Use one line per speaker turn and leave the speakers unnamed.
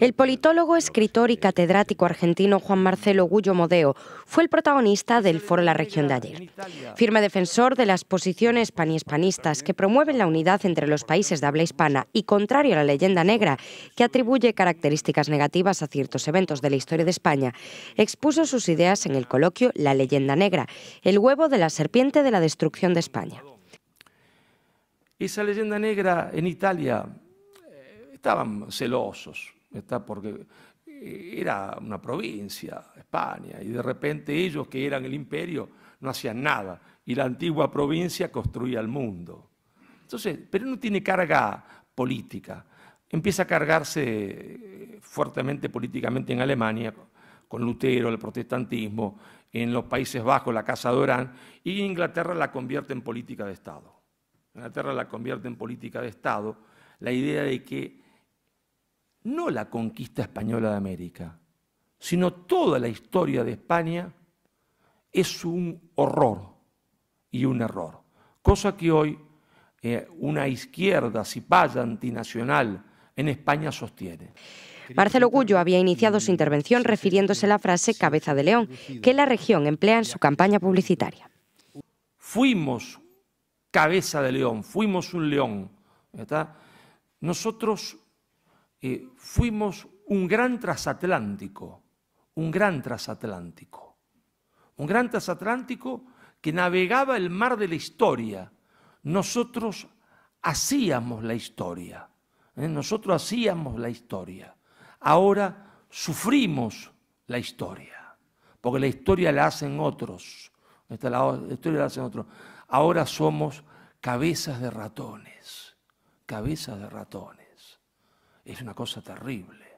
El politólogo, escritor y catedrático argentino Juan Marcelo Gullo Modeo fue el protagonista del Foro La Región de ayer. Firme defensor de las posiciones panhispanistas que promueven la unidad entre los países de habla hispana y contrario a la leyenda negra que atribuye características negativas a ciertos eventos de la historia de España, expuso sus ideas en el coloquio La leyenda negra, el huevo de la serpiente de la destrucción de España.
Esa leyenda negra en Italia eh, estaban celosos, está porque eh, era una provincia, España, y de repente ellos que eran el imperio no hacían nada, y la antigua provincia construía el mundo. Entonces, pero no tiene carga política, empieza a cargarse eh, fuertemente políticamente en Alemania, con Lutero, el protestantismo, en los Países Bajos, la Casa de Orán, y Inglaterra la convierte en política de Estado. Inglaterra la convierte en política de Estado, la idea de que no la conquista española de América, sino toda la historia de España es un horror y un error. Cosa que hoy eh, una izquierda vaya, antinacional en España sostiene.
Marcelo Gullo había iniciado su intervención refiriéndose a la frase cabeza de león que la región emplea en su campaña publicitaria.
Fuimos cabeza de león, fuimos un león. Nosotros eh, fuimos un gran transatlántico, un gran transatlántico, un gran transatlántico que navegaba el mar de la historia. Nosotros hacíamos la historia, ¿eh? nosotros hacíamos la historia. Ahora sufrimos la historia, porque la historia la hacen otros. la historia la hacen otros. Ahora somos cabezas de ratones, cabezas de ratones es una cosa terrible.